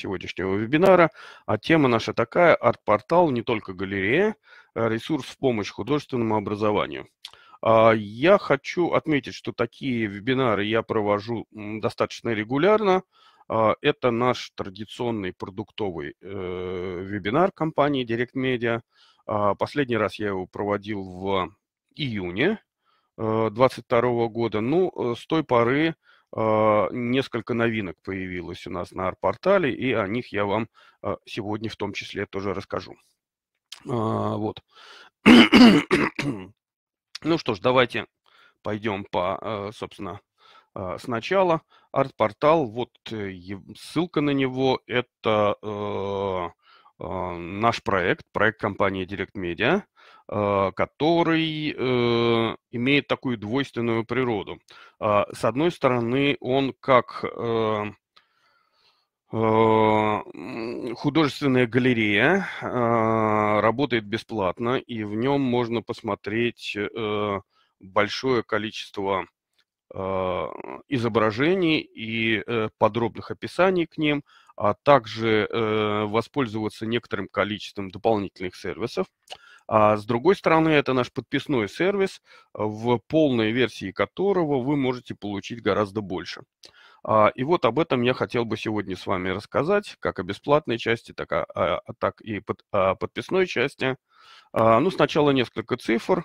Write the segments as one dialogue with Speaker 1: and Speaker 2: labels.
Speaker 1: сегодняшнего вебинара. А тема наша такая – арт-портал, не только галерея, а ресурс в помощь художественному образованию. А, я хочу отметить, что такие вебинары я провожу достаточно регулярно. А, это наш традиционный продуктовый э, вебинар компании Direct Media. Последний раз я его проводил в июне 2022 э, года. Ну, э, с той поры а, несколько новинок появилось у нас на арт портале и о них я вам а, сегодня в том числе тоже расскажу. А, вот. Ну что ж, давайте пойдем по, собственно, сначала. Арт-портал, вот э, ссылка на него, это э, наш проект, проект компании Direct Media. Э, который э, имеет такую двойственную природу. А, с одной стороны, он как э, а, художественная галерея а, работает бесплатно, и в нем можно посмотреть большое количество изображений и подробных описаний к ним, а также воспользоваться некоторым количеством дополнительных сервисов. А с другой стороны, это наш подписной сервис, в полной версии которого вы можете получить гораздо больше. А, и вот об этом я хотел бы сегодня с вами рассказать, как о бесплатной части, так, о, так и под, о подписной части. А, ну, сначала несколько цифр.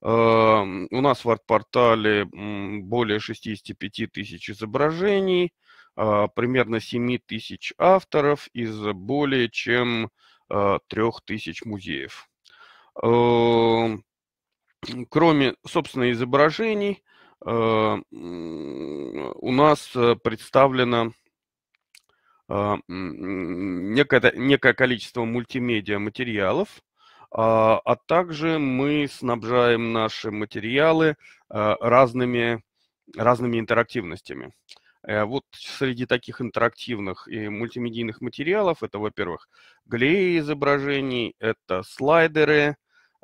Speaker 1: А, у нас в арт-портале более 65 тысяч изображений, примерно 7 тысяч авторов из более чем 3 тысяч музеев. Эм, кроме, собственно, изображений, э, у нас э, представлено э, некое, некое количество мультимедиа материалов, а, а также мы снабжаем наши материалы разными, разными интерактивностями. Вот среди таких интерактивных и мультимедийных материалов это, во-первых, галереи изображений, это слайдеры,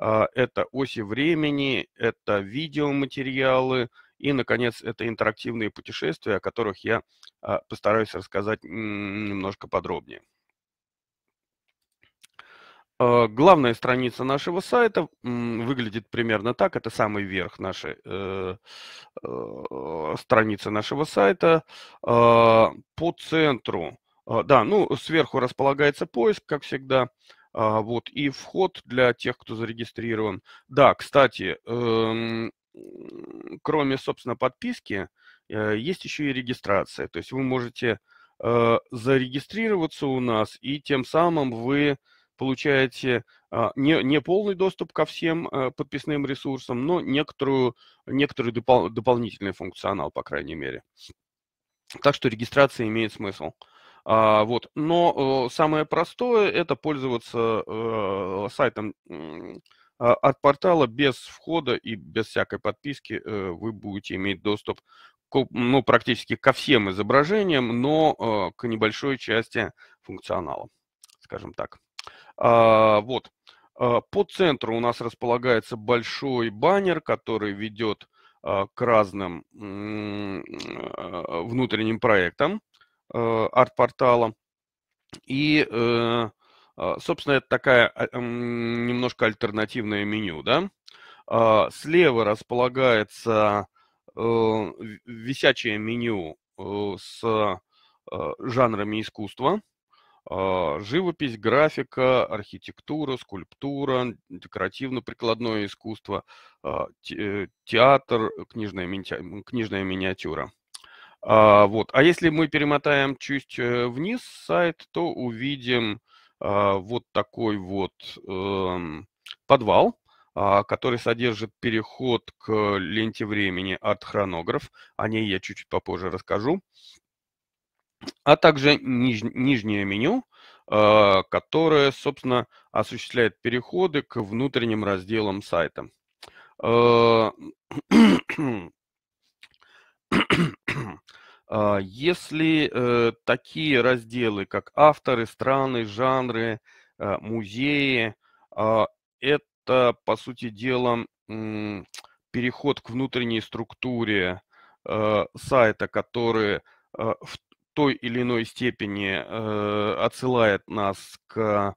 Speaker 1: а, это оси времени, это видеоматериалы и, наконец, это интерактивные путешествия, о которых я а, постараюсь рассказать немножко подробнее. А, главная страница нашего сайта выглядит примерно так. Это самый верх нашей э, э, страницы нашего сайта. Э, по центру, да, ну, сверху располагается поиск, как всегда. А, вот, и вход для тех, кто зарегистрирован. Да, кстати, эм, кроме, собственно, подписки, э, есть еще и регистрация. То есть вы можете э, зарегистрироваться у нас, и тем самым вы получаете а, не, не полный доступ ко всем э, подписным ресурсам, но некоторую, некоторый допол дополнительный функционал, по крайней мере. Так что регистрация имеет смысл. Э, а, вот. Но э, самое простое – это пользоваться э, сайтом э, от портала без входа и без всякой подписки. Э, вы будете иметь доступ к, ну, практически ко всем изображениям, но э, к небольшой части функционала, скажем так. А, вот. А, по центру у нас располагается большой баннер, который ведет а, к разным э, внутренним проектам. Э, арт портала И, э, а, собственно, это такая а, немножко альтернативное меню, да. А, слева располагается э, висячее меню с жанрами искусства. Живопись, графика, архитектура, скульптура, декоративно-прикладное искусство, театр, книжная, мини... книжная миниатюра. А, вот. а если мы перемотаем чуть э, вниз сайт, то увидим а, вот такой вот э, подвал, а, который содержит переход к ленте времени от хронограф. О ней я чуть-чуть попозже расскажу. А также ниж, нижнее меню, а, которое, собственно, осуществляет переходы к внутренним разделам сайта. Э, А, если э, такие разделы, как авторы, страны, жанры, э, музеи, а, это, по сути дела, переход к внутренней структуре э, сайта, который в той или иной степени отсылает нас к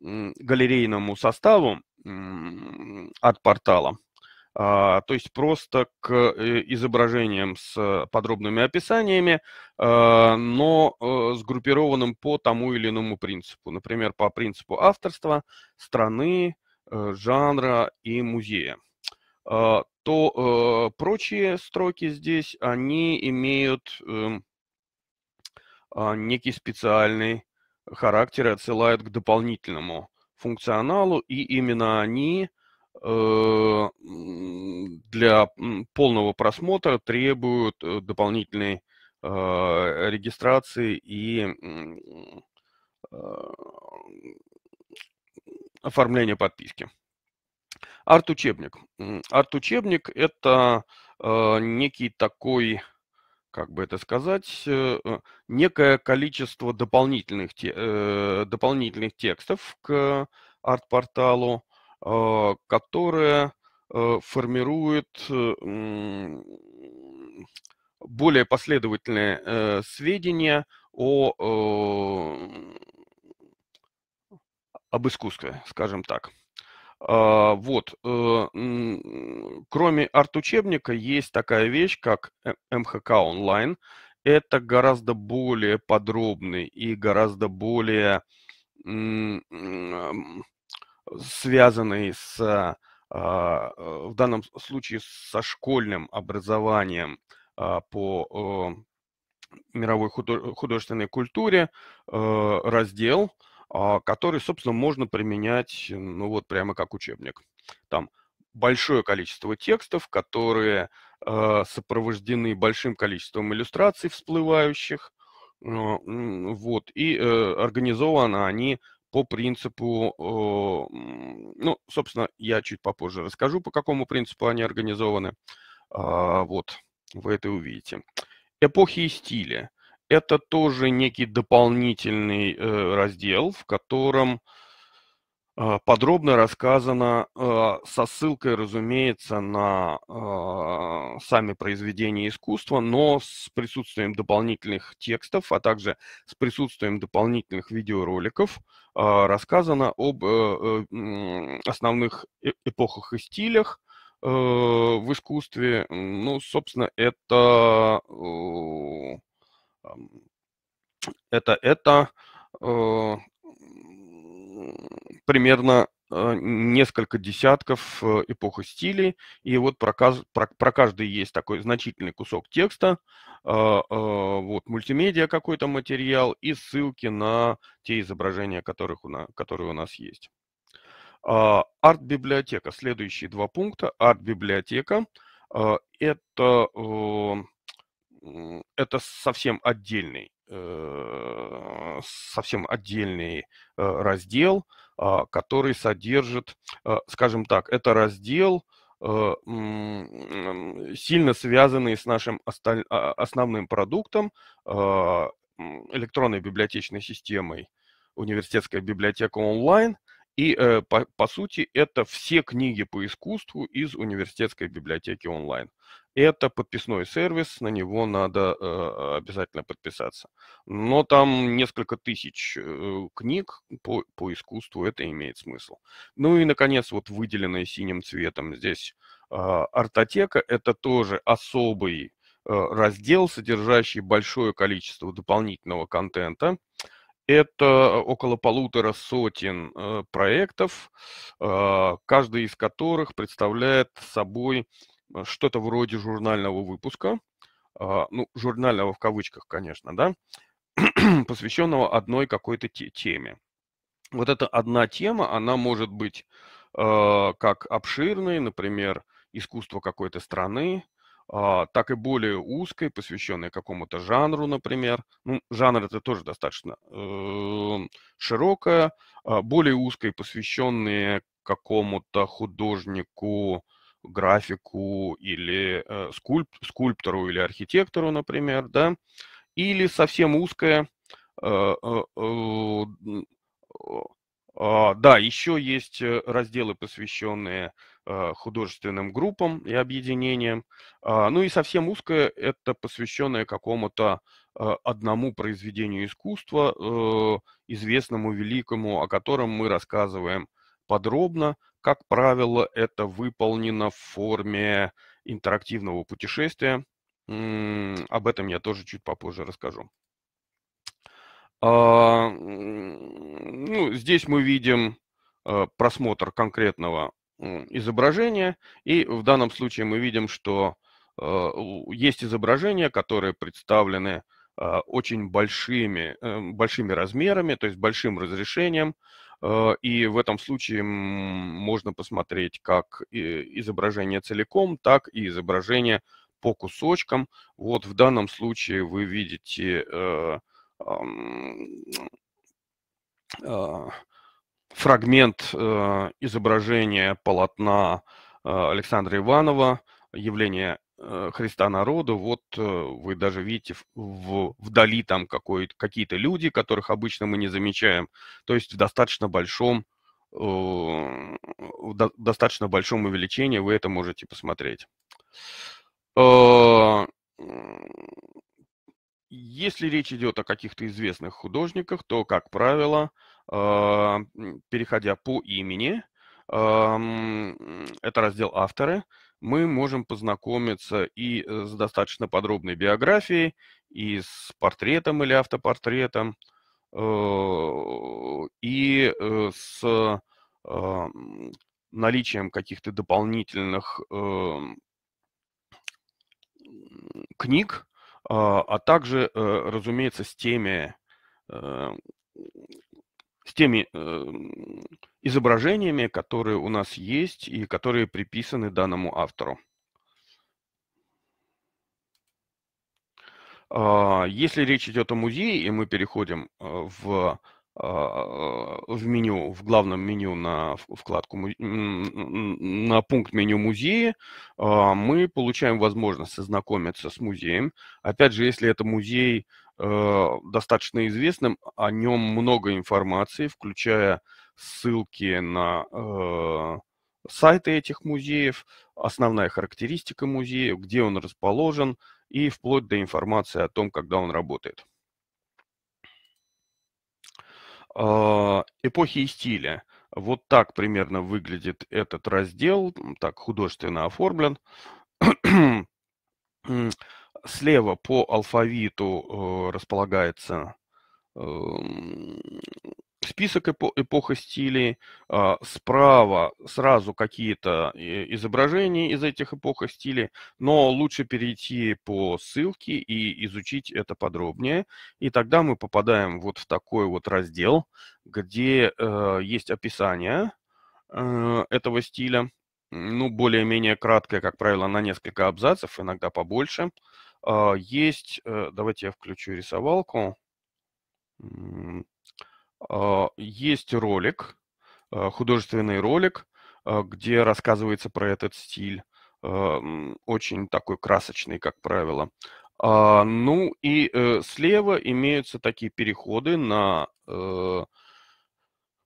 Speaker 1: галерейному составу от портала – а, то есть просто к э, изображениям с э, подробными описаниями, а, но э, сгруппированным по тому или иному принципу. Например, по принципу авторства, страны, жанра и музея а, то прочие строки здесь, они имеют эм, некий специальный характер и отсылают к дополнительному функционалу, и именно они Э, для полного просмотра требуют э, дополнительной э, регистрации и оформления подписки. Арт-учебник. Арт-учебник – это некий такой, как бы это сказать, некое количество дополнительных, дополнительных текстов к арт-порталу, а, которая э, формирует э, более последовательные э, сведения о, эм, об искусстве, скажем так. А, вот. Кроме арт-учебника есть такая вещь, как МХК онлайн. Это гораздо более подробный и гораздо более связанный с, а, а, в данном случае со школьным образованием а, по э, мировой художественной культуре э, раздел, который, собственно, можно применять, ну вот прямо как учебник. Там большое количество текстов, которые э, сопровождены большим количеством иллюстраций всплывающих, вот, и организованы они по принципу, ну, собственно, я чуть попозже расскажу, по какому принципу они организованы. А, вот, вы это увидите. Эпохи и стили. Это тоже некий дополнительный э, раздел, в котором Э, подробно рассказано э, со ссылкой, разумеется, на э, сами произведения искусства, но с присутствием дополнительных текстов, а также с присутствием дополнительных видеороликов рассказано об основных эпохах и стилях в искусстве. Ну, собственно, это это это примерно э, несколько десятков э, эпох и стилей, и вот про, про, про каждый есть такой значительный кусок текста, э, вот мультимедиа какой-то материал и ссылки на те изображения, которых у на которые у нас есть. А, арт-библиотека. Следующие два пункта. Арт-библиотека. Это, это совсем отдельный Э, совсем отдельный э, раздел, а, который содержит, э, скажем так, это раздел, сильно связанный с нашим а, основным продуктом, а, электронной библиотечной системой, университетская библиотека онлайн – и, э, по, по сути, это все книги по искусству из университетской библиотеки онлайн. Это подписной сервис, на него надо э, обязательно подписаться. Но там несколько тысяч э, книг по, по искусству, это имеет смысл. Ну и, наконец, вот выделенные синим цветом здесь э, артотека, это тоже особый э, раздел, содержащий большое количество дополнительного контента. Это около полутора сотен э, проектов, а, каждый из которых представляет собой э, что-то вроде журнального выпуска, а, ну, журнального в кавычках, конечно, да, посвященного одной какой-то теме. Вот эта одна тема, она может быть а, как обширной, например, искусство какой-то страны, а, так и более узкой, посвященной какому-то жанру, например. Ну, жанр это тоже достаточно эм, широкая, более узкой, посвященные какому-то художнику, графику или э, скульп, скульптору или архитектору, например, да, или совсем узкая, э, э, а, да, еще есть разделы, посвященные Э, художественным группам и объединениям. А, ну и совсем узкое – это посвященное какому-то э, одному произведению искусства, э, известному, великому, о котором мы рассказываем подробно. Как правило, это выполнено в форме интерактивного путешествия. Об этом я тоже чуть попозже расскажу. А, ну, здесь мы видим просмотр конкретного изображение, и в данном случае мы видим, что э, есть изображения, которые представлены э, очень большими, э, большими размерами, то есть большим разрешением. И в этом случае можно посмотреть как изображение целиком, так и изображение по кусочкам. Вот в данном случае вы видите фрагмент э, изображения полотна э, Александра Иванова «Явление э, Христа народу». Вот э, вы даже видите в, вдали там какие-то люди, которых обычно мы не замечаем. То есть в достаточно большом э, в до, достаточно большом увеличении вы это можете посмотреть. Э, если речь идет о каких-то известных художниках, то, как правило, э, а, переходя по имени, а, это раздел «Авторы», мы можем познакомиться и э, с достаточно подробной биографией, и с портретом или автопортретом, э, и э, с а, наличием каких-то дополнительных книг, а также, разумеется, с теми теми эм, изображениями, которые у нас есть и которые приписаны данному автору. А, если речь идет о музее, и мы переходим э, в, а, э, в меню, в главном меню на вкладку, на пункт меню музеи, а, мы получаем возможность ознакомиться с музеем. Опять же, если это музей Э, достаточно известным, о нем много информации, включая ссылки на э, сайты этих музеев, основная характеристика музея, где он расположен и вплоть до информации о том, когда он работает. Э, эпохи и стили. Вот так примерно выглядит этот раздел, так художественно оформлен. Слева по алфавиту э, располагается эм, список эпо эпоха стилей, а, справа сразу какие-то э, изображения из этих эпоха стилей, но лучше перейти по ссылке и изучить это подробнее. И тогда мы попадаем вот в такой вот раздел, где э, есть описание э, этого стиля, ну, более-менее краткое, как правило, на несколько абзацев, иногда побольше. Э, а, есть, э, давайте я включу рисовалку. А, есть ролик, э, художественный ролик, э, где рассказывается про этот стиль. Очень такой красочный, как правило. А, ну и слева имеются такие переходы на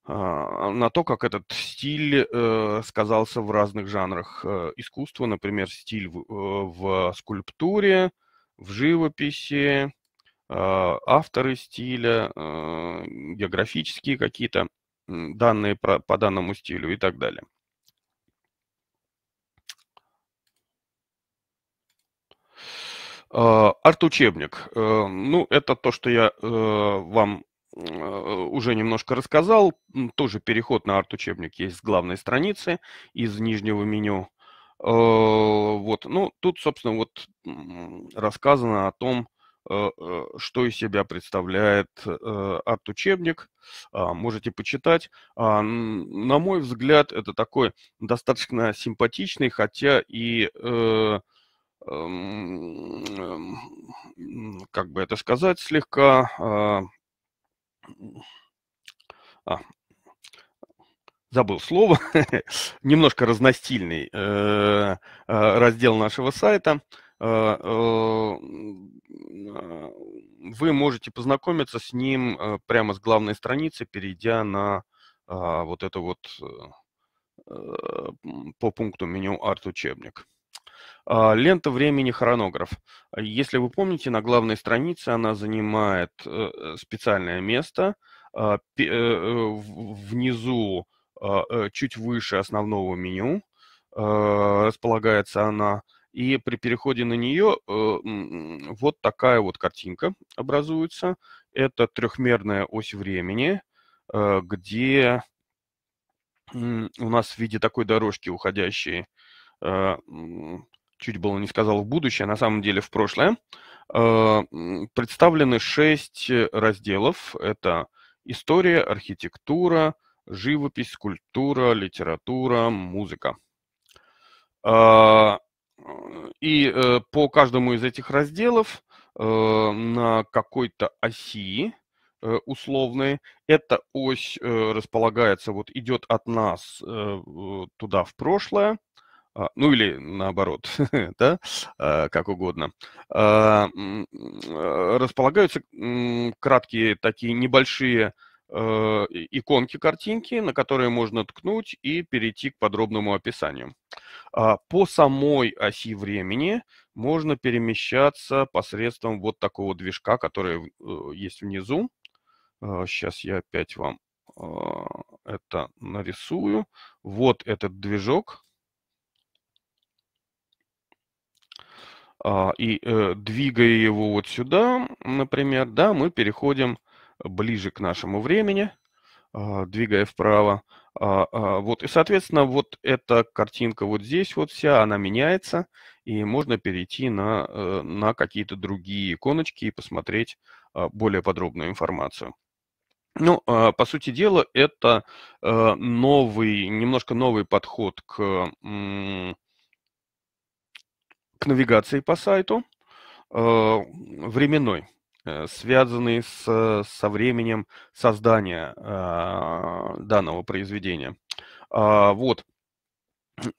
Speaker 1: на то, как этот стиль э, сказался в разных жанрах э, искусства, например, стиль в, э, в скульптуре, в живописи, а, авторы стиля, а, географические какие-то данные по данному стилю и так далее. А, арт-учебник. Э, ну, это то, что я э, вам э, уже немножко рассказал. Тоже переход на арт-учебник есть с главной страницы из нижнего меню Э, вот, ну, тут, собственно, вот рассказано о том, э, э, что из себя представляет арт-учебник. А, можете почитать. А, на мой взгляд, это такой достаточно симпатичный, хотя и эм, как бы это сказать, слегка а, а забыл слово, немножко разностильный э, э, раздел нашего сайта, э, вы можете познакомиться с ним прямо с главной страницы, перейдя на а, вот это вот по пункту меню «Арт-учебник». А, лента времени хронограф. Если вы помните, на главной странице она занимает специальное место. А, внизу а, э, чуть выше основного меню а, располагается она. И при переходе на нее э, вот такая вот картинка образуется. Это трехмерная ось времени, а, где у нас в виде такой дорожки уходящей, чуть было не сказал в будущее, на самом деле в прошлое, представлены шесть э, разделов. Это история, архитектура, живопись, культура, литература, музыка. А, э, и э, по каждому из этих разделов э, на какой-то оси условной эта ось располагается, вот идет от нас туда в прошлое, а, ну или наоборот, да, а, как угодно, располагаются краткие такие небольшие Э, иконки картинки, на которые можно ткнуть и перейти к подробному описанию. А, по самой оси времени можно перемещаться посредством вот такого движка, который э, есть внизу. Сейчас э, я опять вам это нарисую. Вот этот движок. А, и двигая его вот сюда, например, да, мы переходим ближе к нашему времени, а, двигая вправо. А, а, вот, и, соответственно, вот эта картинка вот здесь вот вся, она меняется, и можно перейти на, э, на какие-то другие иконочки и посмотреть более подробную информацию. Ну, по сути дела, это э, новый, немножко новый подход к, к навигации по сайту, э, временной. Э, связанные с, э, со временем создания э, данного произведения. А, вот.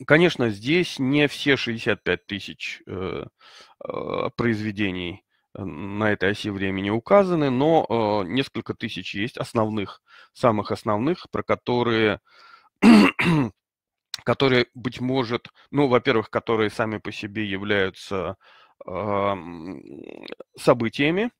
Speaker 1: Конечно, здесь не все 65 тысяч э, э, произведений на этой оси времени указаны, но э, несколько тысяч есть основных, самых основных, про которые, которые, быть может, ну, во-первых, которые сами по себе являются событиями,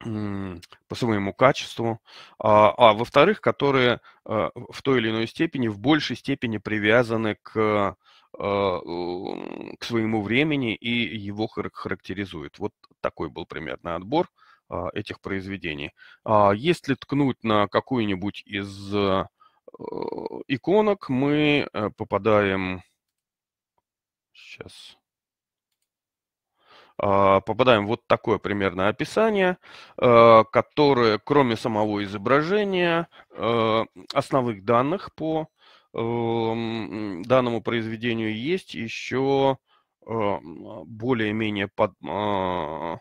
Speaker 1: по своему качеству, а, а во-вторых, которые э, в той или иной степени, в большей степени привязаны к, э, к своему времени и его характеризуют. Вот такой был примерный отбор а, этих произведений. А если ткнуть на какую-нибудь из э, иконок, мы попадаем... Сейчас а, попадаем вот такое примерно описание, а, которое, кроме самого изображения, а, основных данных по эм, данному произведению есть еще более-менее под, э,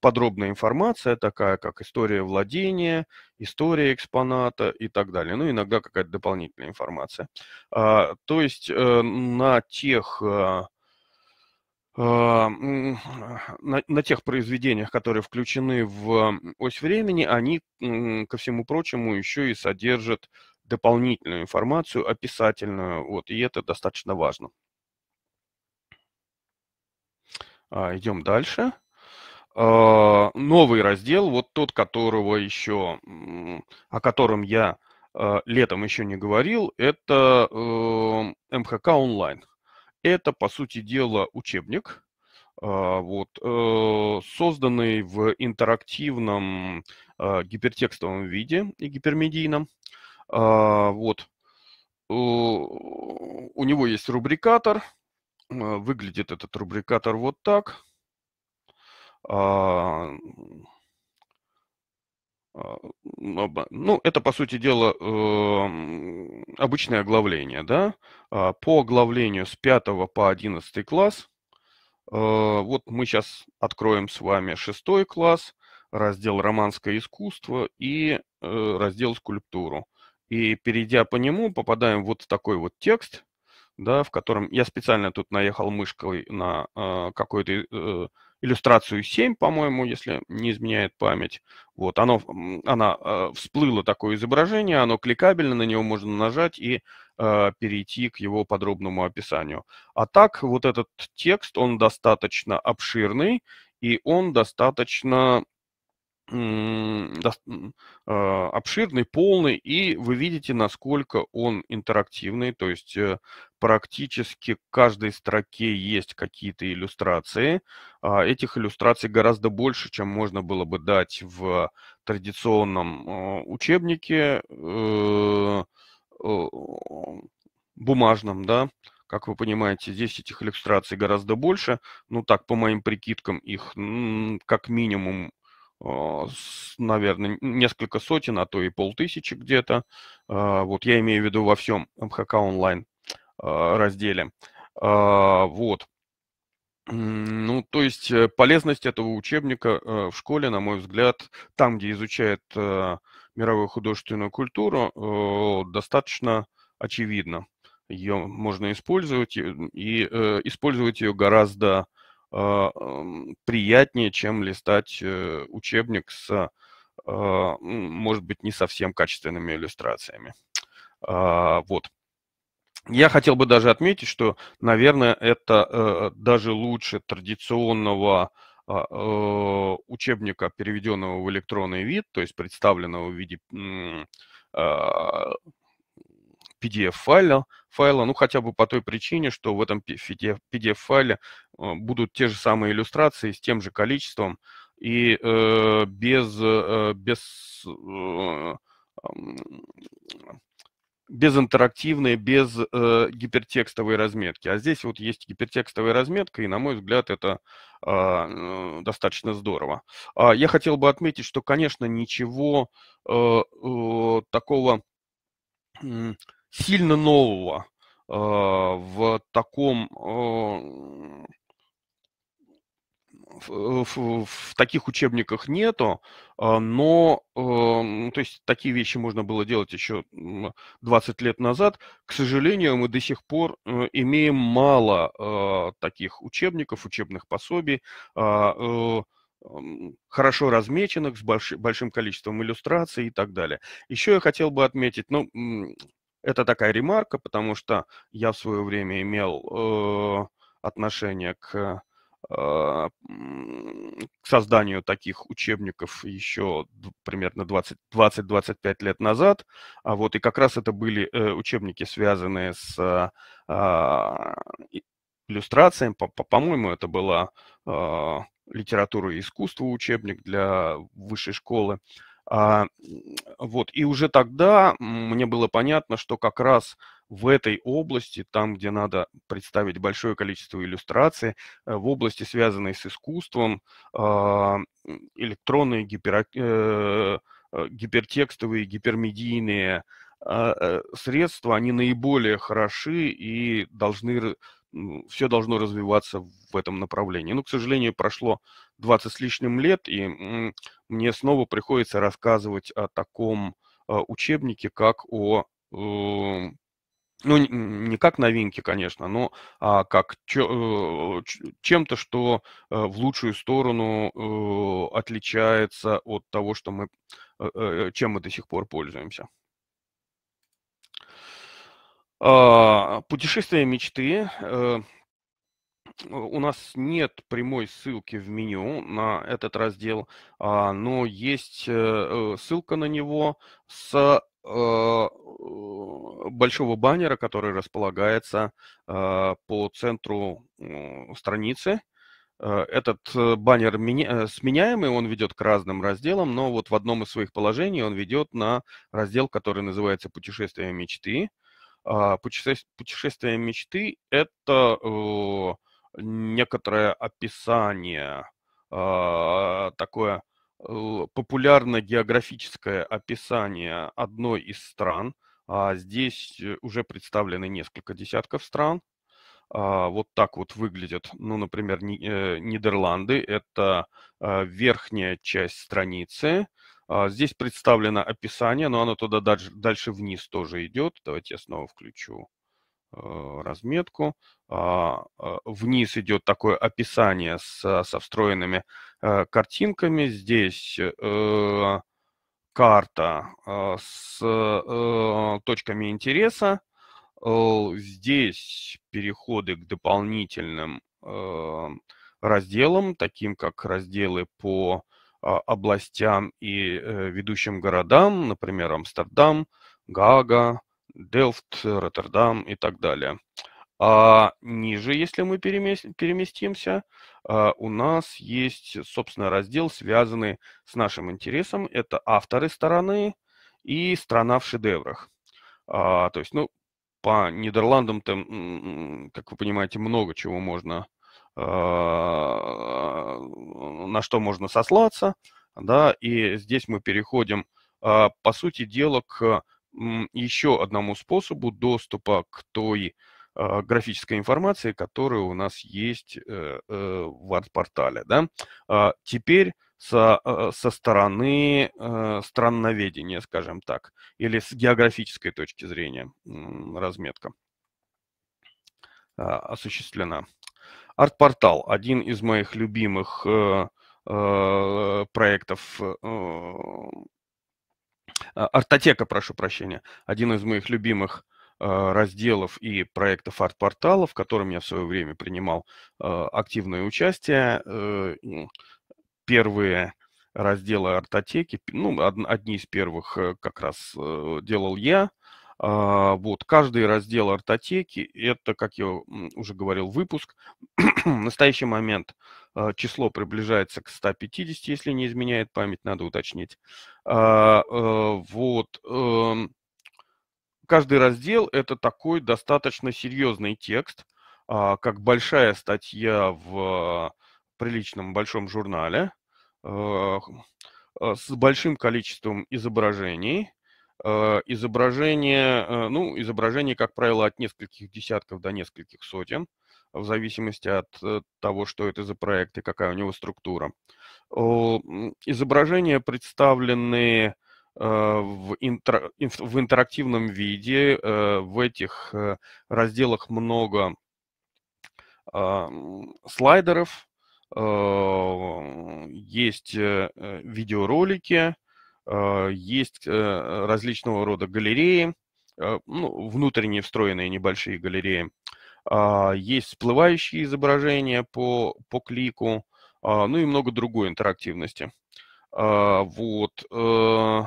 Speaker 1: подробная информация, такая как история владения, история экспоната и так далее. Ну, иногда какая-то дополнительная информация. То есть э, на тех а, на, на тех произведениях, которые включены в ось времени, они, ко всему прочему, еще и содержат дополнительную информацию, описательную, вот, и это достаточно важно. А, идем дальше. А, новый раздел, вот тот, которого еще, о котором я а, летом еще не говорил, это э, МХК онлайн. Это, по сути дела, учебник, а, вот, э, созданный в интерактивном а, гипертекстовом виде и гипермедийном. А, вот. Э, у него есть рубрикатор. Выглядит этот рубрикатор вот так. А, ну, это, по сути дела, эм, обычное оглавление, да. А, по оглавлению с 5 по 11 класс, а, вот мы сейчас откроем с вами 6 класс, раздел «Романское искусство» и э, раздел «Скульптуру». И перейдя по нему, попадаем вот в такой вот текст, да, в котором я специально тут наехал мышкой на э, какой-то э, иллюстрацию 7, по-моему, если не изменяет память. Вот, оно, она э, всплыло такое изображение, оно кликабельно, на него можно нажать и э, перейти к его подробному описанию. А так, вот этот текст, он достаточно обширный, и он достаточно а, обширный, полный, и вы видите, насколько он интерактивный, то есть э, практически к каждой строке есть какие-то иллюстрации. А, этих иллюстраций гораздо больше, чем можно было бы дать в традиционном а, учебнике э, бумажном, да, как вы понимаете, здесь этих иллюстраций гораздо больше. Ну так, по моим прикидкам, их как минимум а, наверное, несколько сотен, а то и полтысячи где-то. А, вот я имею в виду во всем МХК онлайн а, разделе. Вот. Ну, то есть э, полезность этого учебника э, в школе, на мой взгляд, там, где изучает э, мировую художественную культуру, достаточно очевидна. Ее можно использовать и использовать ее гораздо а, приятнее, чем листать э, учебник с, а, может быть, не совсем качественными иллюстрациями. А, вот. Я хотел бы даже отметить, что, наверное, это э, даже лучше традиционного э, учебника, переведенного в электронный вид, то есть представленного в виде PDF-файла, файла, ну хотя бы по той причине, что в этом PDF-файле а, будут те же самые иллюстрации с тем же количеством и э, без, э, без, э, без интерактивной, без э, гипертекстовой разметки. А здесь вот есть гипертекстовая разметка, и, на мой взгляд, это а, э, достаточно здорово. А я хотел бы отметить, что, конечно, ничего э, э, такого... Э, сильно нового э, в таком а, в, в, в таких учебниках нету, а, но ну, то есть такие вещи можно было делать еще 20 лет назад. К сожалению, мы до сих пор э, имеем мало таких учебников, учебных пособий, э, хорошо размеченных, с большим количеством иллюстраций и так далее. Еще я хотел бы отметить, ну, это такая ремарка, потому что я в свое время имел э, отношение к а, к созданию таких учебников еще примерно 20-25 лет назад. А вот, и как раз это были э, учебники, связанные с а, а, иллюстрациями. По-моему, это была литература и искусство учебник для высшей школы. А, вот, и уже тогда мне было понятно, что как раз в этой области, там, где надо представить большое количество иллюстраций, э, в области, связанной с искусством, а, электронные гипер... Э, э, гипертекстовые, гипермедийные а, средства, они наиболее хороши и должны, ну, все должно развиваться в этом направлении. Но, ну, к сожалению, прошло 20 с лишним лет, и мне снова приходится рассказывать о таком а, учебнике, как о э, ну, не как новинке, конечно, но а, как э, чем-то, что э, в лучшую сторону отличается от того, что мы, чем мы до сих пор пользуемся. А, путешествие мечты у нас нет прямой ссылки в меню на этот раздел, а, но есть э, э, ссылка на него с э, большого баннера, который располагается по центру страницы. Этот баннер сменяемый, он ведет к разным разделам, но вот в одном из своих положений он ведет на раздел, который называется «Путешествие мечты». А, путешествие мечты – это некоторое описание, а, такое популярное географическое описание одной из стран. А, здесь э, уже представлены несколько десятков стран. А, вот так вот выглядят, ну, например, э, Нидерланды. Это верхняя часть страницы. Здесь представлено описание, но оно туда дальше вниз тоже идет. Давайте я снова включу Э, разметку. А, э, вниз идет такое описание со, со встроенными э, картинками. Здесь карта с точками интереса. Здесь переходы к дополнительным разделам, таким как разделы по а, областям и ведущим городам, например, Амстердам, Гага, Делфт, Роттердам и так далее. А ниже, если мы переместимся, а, у нас есть, собственно, раздел, связанный с нашим интересом. Это авторы стороны и страна в шедеврах. А, то есть, ну, по Нидерландам, там, как вы понимаете, много чего можно, а, на что можно сослаться. Да, и здесь мы переходим, а, по сути дела, к еще одному способу доступа к той а, графической информации, которая у нас есть э, э, в арт-портале. Да? А, теперь со, э, со стороны странноведения, скажем так, или с географической точки зрения разметка а, осуществлена. Арт-портал – один из моих любимых проектов а, Артотека, прошу прощения, один из моих любимых а, разделов и проектов арт-портала, в котором я в свое время принимал а, активное участие. Э, ну, первые разделы артотеки, ну, одни из первых э, как раз э, делал я, вот, каждый раздел артотеки – это, как я уже говорил, выпуск. В настоящий момент а, число приближается к 150, если не изменяет память, надо уточнить. А, э, вот. Эм, каждый раздел – это такой достаточно серьезный текст, а, как большая статья в приличном большом журнале, хм, с большим количеством изображений. Изображение, э, ну, изображение, как правило, от нескольких десятков до нескольких сотен – в зависимости от э, того, что это за проект и какая у него структура. Изображения представлены э, в, интер... в интерактивном виде. Э, в этих разделах много а, слайдеров, есть видеоролики, есть различного рода галереи, ну, внутренние встроенные небольшие галереи. А, есть всплывающие изображения по, по клику, а, ну и много другой интерактивности. А, вот. Э,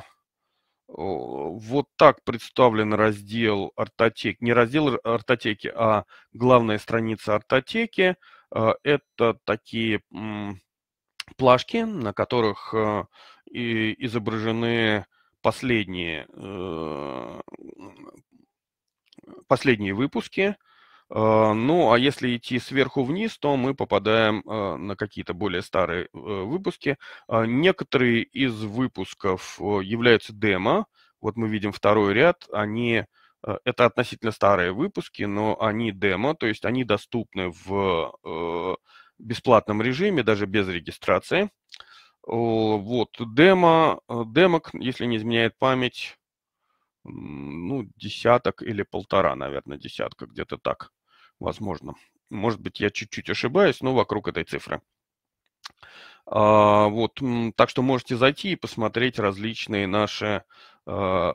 Speaker 1: вот так представлен раздел артотеки. Не раздел артотеки, а главная страница артотеки. Это такие плашки, на которых э, изображены последние, э, последние выпуски. Э, ну, а если идти сверху вниз, то мы попадаем э, на какие-то более старые э, выпуски. Некоторые из выпусков являются демо. Вот мы видим второй ряд. Они, это относительно старые выпуски, но они демо, то есть они доступны в бесплатном режиме, даже без регистрации. Вот, демо, демок, если не изменяет память, ну, десяток или полтора, наверное, десятка, где-то так возможно. Может быть, я чуть-чуть ошибаюсь, но вокруг этой цифры. А, вот, так что можете зайти и посмотреть различные наши а,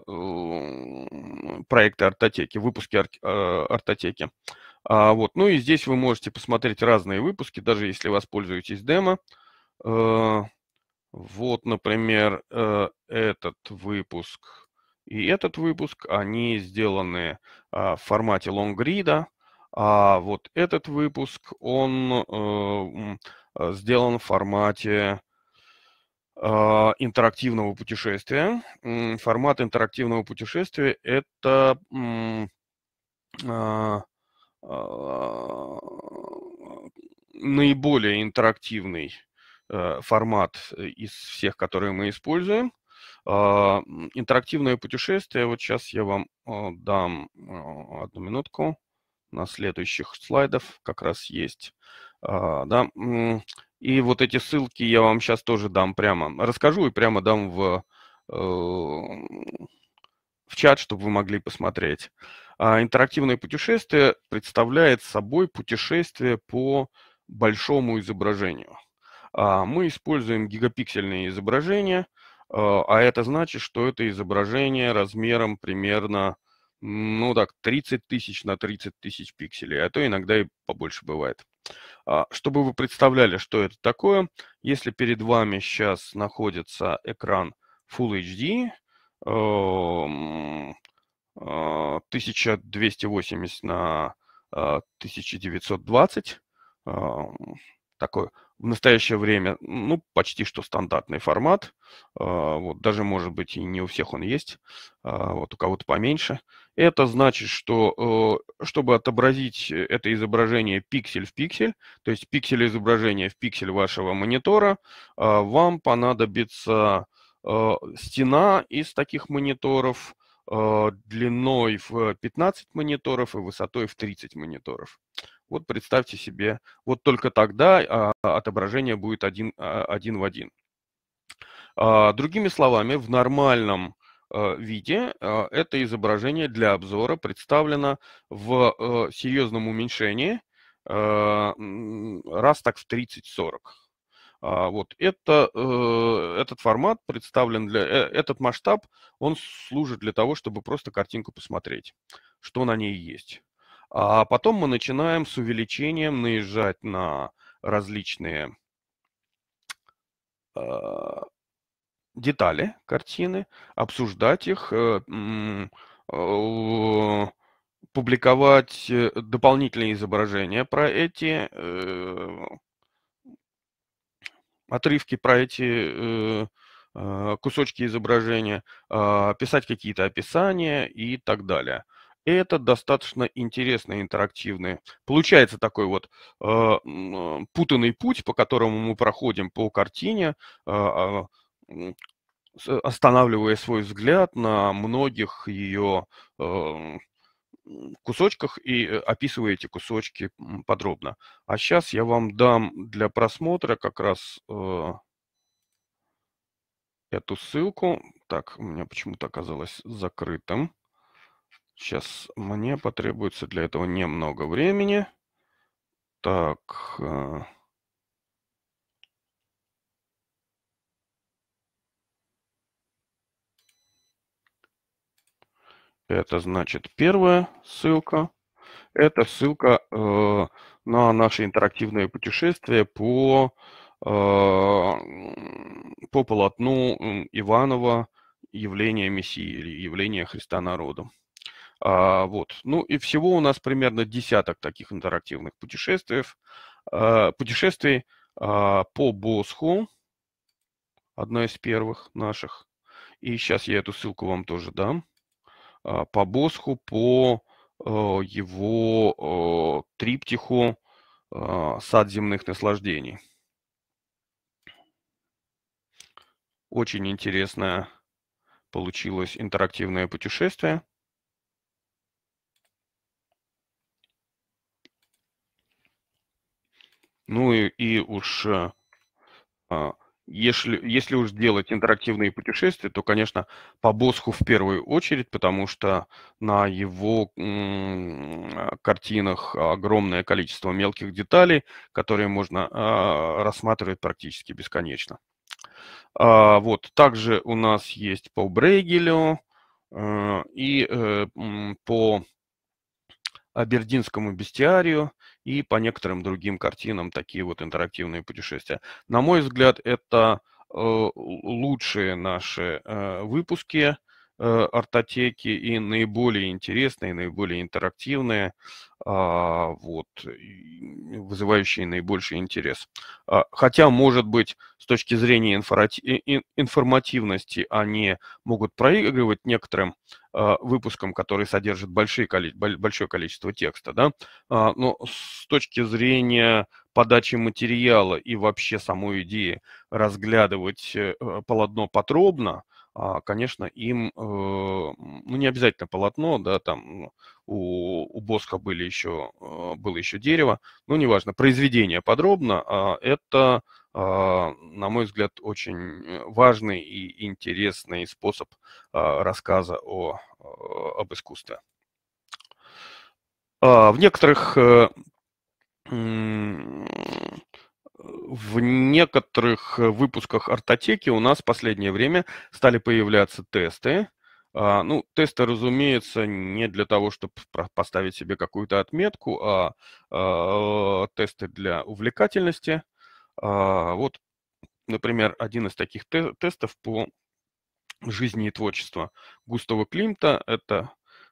Speaker 1: проекты артотеки, выпуски а, артотеки. Вот, ну и здесь вы можете посмотреть разные выпуски, даже если воспользуетесь демо. Вот, например, э, этот выпуск и этот выпуск, они сделаны в формате лонгрида, а вот этот выпуск, он э, э сделан в формате э, интерактивного путешествия. Формат интерактивного путешествия – это э, наиболее интерактивный э, формат э, из всех, которые мы используем. Интерактивное путешествие, вот сейчас я вам дам одну минутку на следующих слайдов как раз есть. А, да. И вот эти ссылки я вам сейчас тоже дам прямо. Расскажу и прямо дам в, э, в чат, чтобы вы могли посмотреть. А, интерактивное путешествие представляет собой путешествие по большому изображению. А, мы используем гигапиксельные изображения, а, а это значит, что это изображение размером примерно ну так, 30 тысяч на 30 тысяч пикселей, а то иногда и побольше бывает. А чтобы вы представляли, что это такое, если перед вами сейчас находится экран Full HD, 1280 эм, а, на 1920, а, эм, такой в настоящее время, ну, почти что стандартный формат. А, вот, даже, может быть, и не у всех он есть, а, вот, у кого-то поменьше. Это значит, что э, чтобы отобразить э, это изображение пиксель в пиксель, то есть пиксель изображения в пиксель вашего монитора, а, вам понадобится э, стена из таких мониторов длиной в 15 мониторов и высотой в 30 мониторов. Вот представьте себе, вот только тогда а, отображение будет один, а, один в один. А, другими словами, в нормальном э, виде это изображение для обзора представлено в э, серьезном уменьшении э, раз так в 30-40. Вот это, этот формат представлен для, этот масштаб, он служит для того, чтобы просто картинку посмотреть, что на ней есть. А потом мы начинаем с увеличением наезжать на различные э, детали картины, обсуждать их, э, э, публиковать дополнительные изображения про эти э, отрывки, про эти э, э, кусочки изображения, а, писать какие-то описания и так далее. Это достаточно интересно и интерактивно. Получается такой вот э, э, путанный путь, по которому мы проходим по картине, э, а, э останавливая свой взгляд на многих ее э, эм, кусочках и э, описывая эти кусочки подробно. А сейчас я вам дам для просмотра как раз э, эту ссылку. Так, у меня почему-то оказалось закрытым. Сейчас мне потребуется для этого немного времени. Так. Э. Это значит первая ссылка. Это ссылка э, на наше интерактивное путешествие по, э, по полотну Иванова «Явление Мессии» или «Явление Христа народу». А, вот. Ну и всего у нас примерно десяток таких интерактивных путешествий, а, путешествий а, по Босху, одно из первых наших. И сейчас я эту ссылку вам тоже дам. А, по Босху, по а, его а, триптиху а, «Сад земных наслаждений». Очень интересное получилось интерактивное путешествие – Ну и, и уж э, а, если, если уж делать интерактивные путешествия, то, конечно, по Босху в первую очередь, потому что на его э, картинах огромное количество мелких деталей, которые можно э, рассматривать практически бесконечно. А, вот, также у нас есть по Брейгелю э, и э, по Абердинскому бестиарию и по некоторым другим картинам такие вот интерактивные путешествия. На мой взгляд, это э, лучшие наши э, выпуски. Э, артотеки и наиболее интересные, наиболее интерактивные, а, вот, вызывающие наибольший интерес. А, хотя, может быть, с точки зрения информативности они могут проигрывать некоторым а, выпускам, которые содержат большие, большое количество текста, да? но с точки зрения подачи материала и вообще самой идеи разглядывать э, полотно подробно – а, конечно, им, э, ну, не обязательно полотно, да, там у, у Боска были еще, э, было еще дерево, ну, неважно, произведение подробно, а, это, а, на мой взгляд, очень э, важный и интересный способ рассказа о, об искусстве. В некоторых в некоторых э, выпусках артотеки у нас в последнее время стали появляться тесты. А, ну, тесты, разумеется, не для того, чтобы поставить себе какую-то отметку, а, а тесты для увлекательности. А, вот, например, один из таких тестов по жизни и творчеству Густава Климта. Это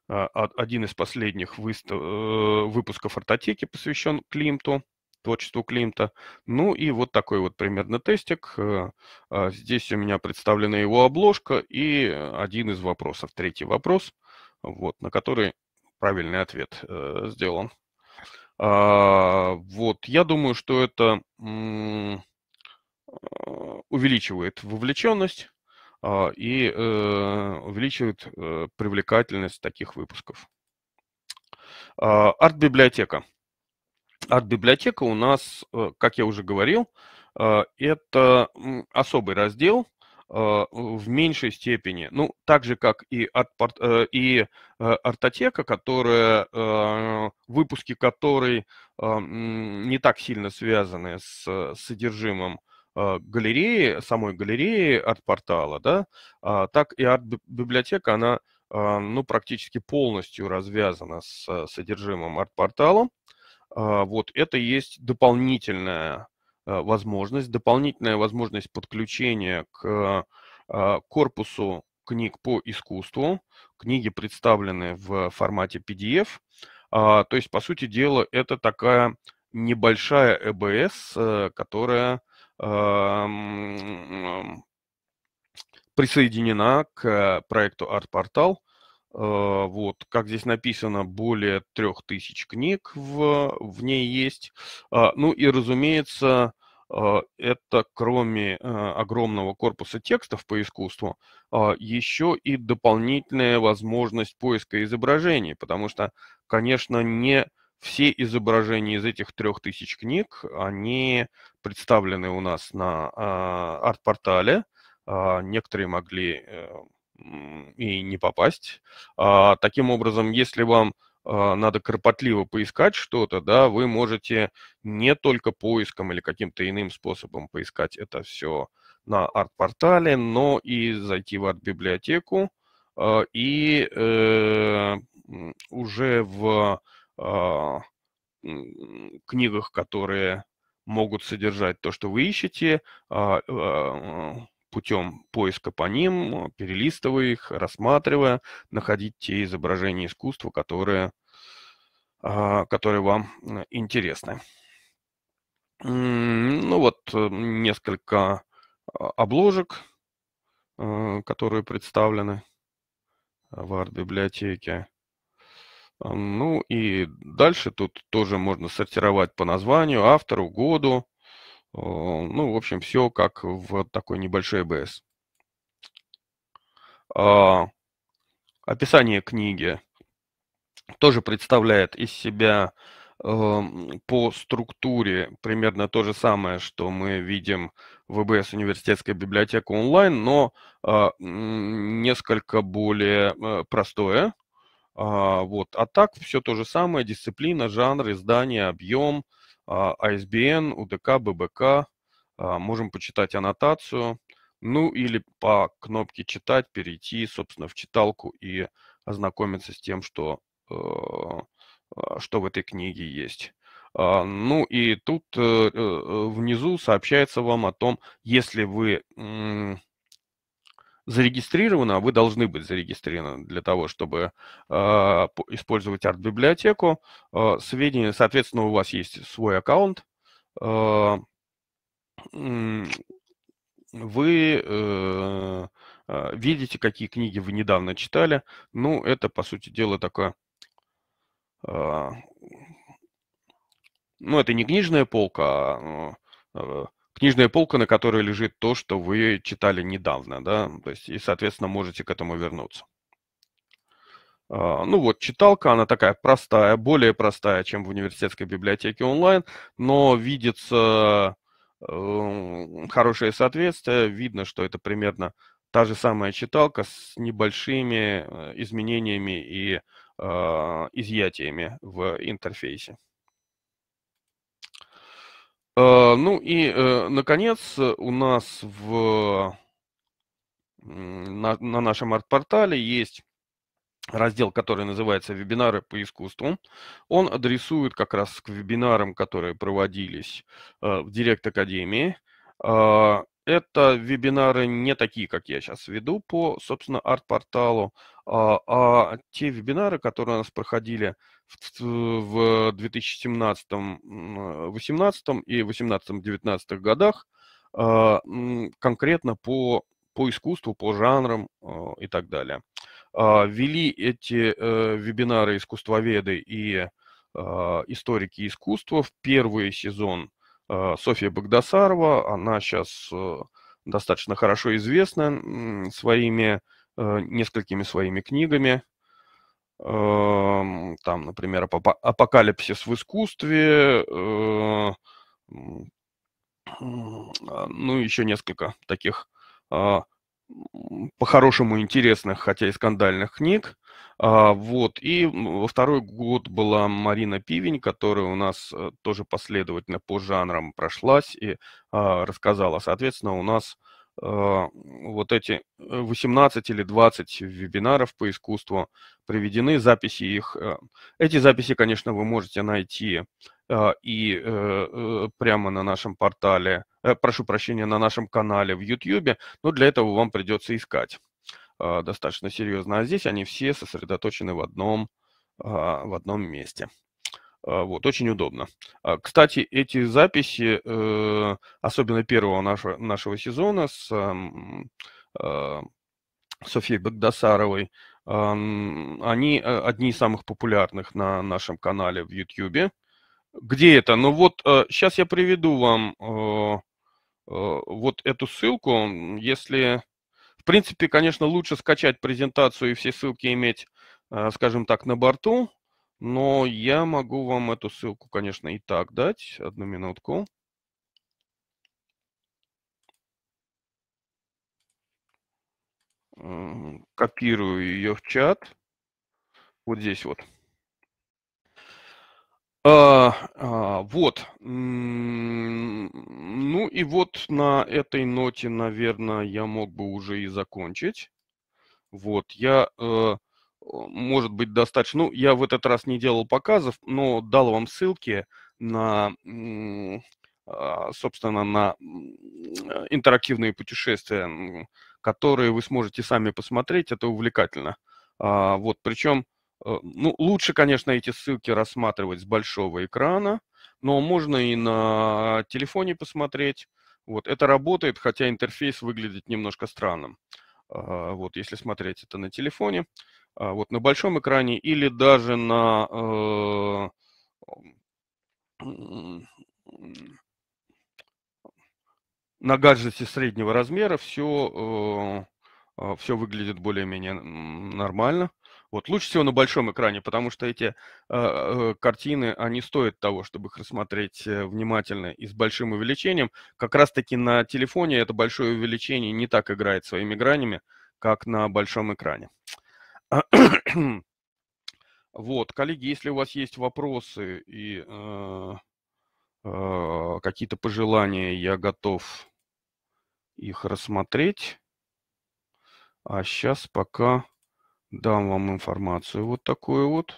Speaker 1: один из последних э, выпусков артотеки, посвящен Климту творчеству Климта. Ну и вот такой вот примерно тестик. Э, а здесь у меня представлена его обложка и один из вопросов, третий вопрос, вот, на который правильный ответ э, сделан. А, вот, я думаю, что это а, увеличивает вовлеченность и э, увеличивает привлекательность таких выпусков. Арт-библиотека от библиотека у нас, э, как я уже говорил, э, это особый раздел э, в меньшей степени, ну, так же, как и, арт, и артотека, которая, выпуски которой не так сильно связаны с содержимым галереи, самой галереи от портала да, а, так и от библиотека она, ну, практически полностью развязана с содержимым арт-портала, а, вот это есть дополнительная э, возможность, дополнительная возможность подключения к а, корпусу книг по искусству. Книги представлены в формате PDF. А, то есть, по сути дела, это такая небольшая ЭБС, э, которая присоединена к э, проекту ArtPortal Э, вот, как здесь написано, более трех тысяч книг в, в ней есть. А, ну и, разумеется, э, это кроме э, огромного корпуса текстов по искусству, а, еще и дополнительная возможность поиска изображений, потому что, конечно, не все изображения из этих трех тысяч книг, они представлены у нас на а, арт-портале. Некоторые могли и не попасть. А, таким образом, если вам а, надо кропотливо поискать что-то, да, вы можете не только поиском или каким-то иным способом поискать это все на арт-портале, но и зайти в арт-библиотеку а, и э, уже в э, книгах, которые могут содержать то, что вы ищете, а, а, путем поиска по ним, перелистывая их, рассматривая, находить те изображения искусства, которые, а, которые вам э, интересны. Ну вот э, несколько а, обложек, э, которые представлены в арт-библиотеке. Ну и дальше тут тоже можно сортировать по названию, автору, году, Э, ну, в общем, все как в такой небольшой БС. А, описание книги тоже представляет из себя эм, по структуре примерно то же самое, что мы видим в ВБС университетская библиотека онлайн, но а, несколько более э, простое. А, вот. А так все то же самое, дисциплина, жанр, издание, объем – ISBN, UDK, ББК. Можем почитать аннотацию. Ну или по кнопке «Читать» перейти, собственно, в читалку и ознакомиться с тем, что, э, а, что в этой книге есть. А, ну и тут э, э, внизу сообщается вам о том, если вы зарегистрировано, а вы должны быть зарегистрированы для того, чтобы э, использовать арт-библиотеку. Э, сведения, соответственно, у вас есть свой аккаунт. Э, вы э, видите, какие книги вы недавно читали. Ну, это, по сути дела, такое... Э, ну, это не книжная полка, а книжная полка, на которой лежит то, что вы читали недавно, да, то есть, и, соответственно, можете к этому вернуться. А, ну вот, читалка, она такая простая, более простая, чем в университетской библиотеке онлайн, но видится эм, хорошее соответствие, видно, что это примерно та же самая читалка с небольшими э, изменениями и а, изъятиями в интерфейсе. Э, ну и, э, наконец, э, у нас в, на, на нашем арт-портале есть раздел, который называется «Вебинары по искусству». Он адресует как раз к вебинарам, которые проводились в Директ Академии. Это вебинары не такие, как я сейчас веду по, собственно, арт-порталу. А, а те вебинары, которые у нас проходили в, в 2017, э, 2018 э, и 2018-2019 годах, а, конкретно по, по искусству, по жанрам а, и так далее. А, вели эти э, вебинары искусствоведы и историки искусства в первый сезон Софья Багдасарова, Она сейчас достаточно хорошо известна своими Э, несколькими своими книгами. Эм, там, например, «Апокалипсис в искусстве», э, а, ну, еще несколько таких а, по-хорошему интересных, хотя и скандальных книг. А, вот. И во второй год была Марина Пивень, которая у нас э, тоже последовательно по жанрам прошлась и рассказала. Соответственно, у нас а, вот эти 18 э, или 20 вебинаров по искусству приведены, записи их. Э, эти записи, конечно, вы можете найти а, и э, прямо на нашем портале, прошу прощения, на нашем канале в YouTube, но для этого вам придется искать а, достаточно серьезно. А здесь они все сосредоточены в одном, в одном месте. А, вот, очень удобно. А, кстати, эти записи, э, особенно первого нашего, нашего сезона с а, Софьей Багдасаровой, они э, одни из самых популярных на нашем канале в YouTube. Где это? Ну вот, сейчас э, я приведу вам вот эту ссылку. Если, в принципе, конечно, лучше скачать презентацию и все ссылки иметь, скажем так, на борту, но я могу вам эту ссылку, конечно, и так дать. Одну минутку. Копирую ее в чат. Вот здесь вот. А, а, вот. Ну и вот на этой ноте, наверное, я мог бы уже и закончить. Вот, я... Э, может быть достаточно. Ну, я в этот раз не делал показов, но дал вам ссылки на, а, собственно, на э, интерактивные путешествия, которые вы сможете сами посмотреть. Это увлекательно. А, вот, причем, э, ну, лучше, конечно, эти ссылки рассматривать с большого экрана, но можно и на телефоне посмотреть. Вот, это работает, хотя интерфейс выглядит немножко странным. А, вот, если смотреть это на телефоне. А, вот на большом экране или даже на э, на гаджете среднего размера все, э, а, все выглядит более-менее нормально. Вот лучше всего на большом экране, потому что эти а, э, картины, они стоят того, чтобы их рассмотреть внимательно и с большим увеличением. Как раз-таки на телефоне это большое увеличение не так играет своими гранями, как на большом экране. Вот, коллеги, если у вас есть вопросы и э, э, какие-то пожелания, я готов их рассмотреть. А сейчас пока дам вам информацию вот такую вот.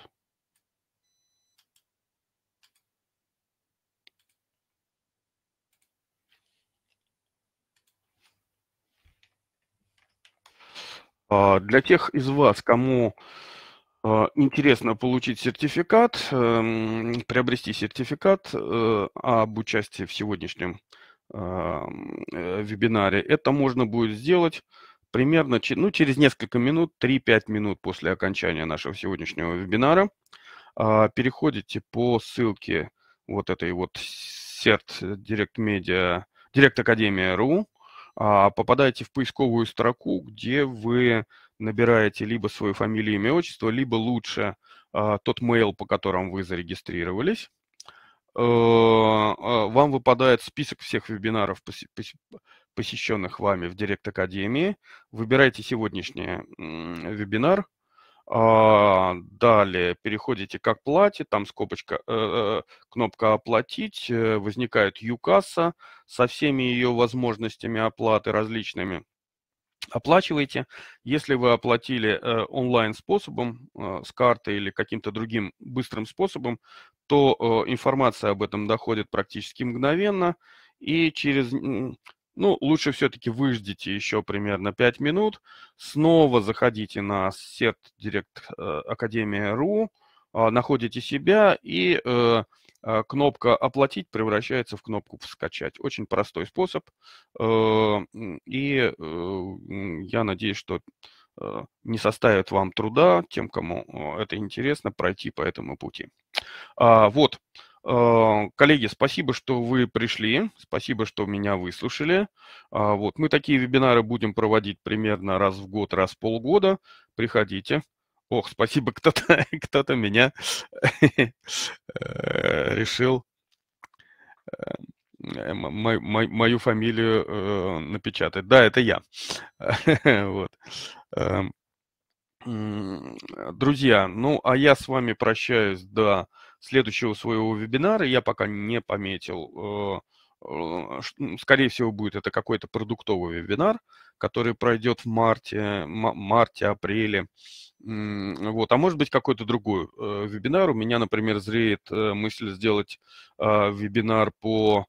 Speaker 1: А, для тех из вас, кому а, интересно получить сертификат, эм, приобрести сертификат э, об участии в сегодняшнем э, вебинаре, это можно будет сделать примерно ну, через несколько минут, 3-5 минут после окончания нашего сегодняшнего вебинара. А, переходите по ссылке вот этой вот серт Директ Медиа, Директ Академия.ру, а, попадаете в поисковую строку, где вы набираете либо свою фамилию, имя, отчество, либо лучше а, тот mail, по которому вы зарегистрировались. Э, а, вам выпадает список всех вебинаров, посещенных вами в Директ Академии. Выбирайте сегодняшний вебинар – а, далее переходите как оплате, там скобочка, э, э, кнопка «Оплатить», э, возникает Юкасса со всеми ее возможностями оплаты различными. оплачивайте. Если вы оплатили онлайн способом, с карты или каким-то другим быстрым способом, то информация об этом доходит практически мгновенно, и через ну, лучше все-таки выждите еще примерно 5 минут, снова заходите на сет директ э, академия.ру, а, находите себя и э, а, кнопка «Оплатить» превращается в кнопку «Скачать». Очень простой способ. Э, и я надеюсь, что не составит вам труда, тем, кому это интересно, пройти по этому пути. А, вот, Э, коллеги, спасибо, что вы пришли, спасибо, что меня выслушали. А, вот, мы такие вебинары будем проводить примерно раз в год, раз в полгода. Приходите. Ох, спасибо, кто-то кто, -то, меня э, решил э, мою фамилию напечатать. Да, это я. вот. Эм, друзья, ну а я с вами прощаюсь до... Да следующего своего вебинара я пока не пометил. Э, э, скорее всего, будет это какой-то продуктовый вебинар, который пройдет в марте, марте-апреле. Вот. А может быть, какой-то другой э, вебинар. У меня, например, зреет мысль сделать вебинар по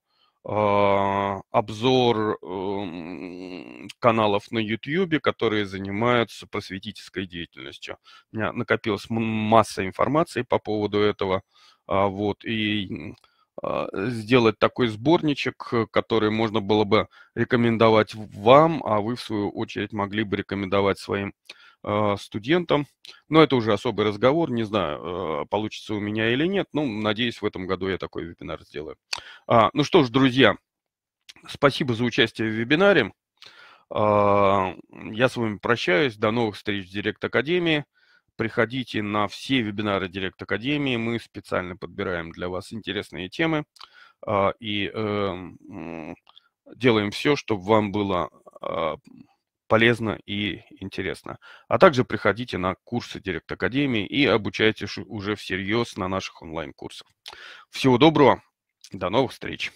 Speaker 1: а, обзор эм, каналов на YouTube, которые занимаются просветительской деятельностью. У меня накопилась масса информации по поводу этого. А, вот, и а, сделать такой сборничек, э, который можно было бы рекомендовать вам, а вы, в свою очередь, могли бы рекомендовать своим Э, студентам. Но это уже особый разговор, не знаю, э, получится у меня или нет. Ну, надеюсь, в этом году я такой вебинар сделаю. А, ну что ж, друзья, спасибо за участие в вебинаре. А, я с вами прощаюсь. До новых встреч в Директ Академии. Приходите на все вебинары Директ Академии. Мы специально подбираем для вас интересные темы а, и эм, делаем все, чтобы вам было полезно и интересно. А также приходите на курсы Директ Академии и обучайтесь уже всерьез на наших онлайн-курсах. Всего доброго, до новых встреч!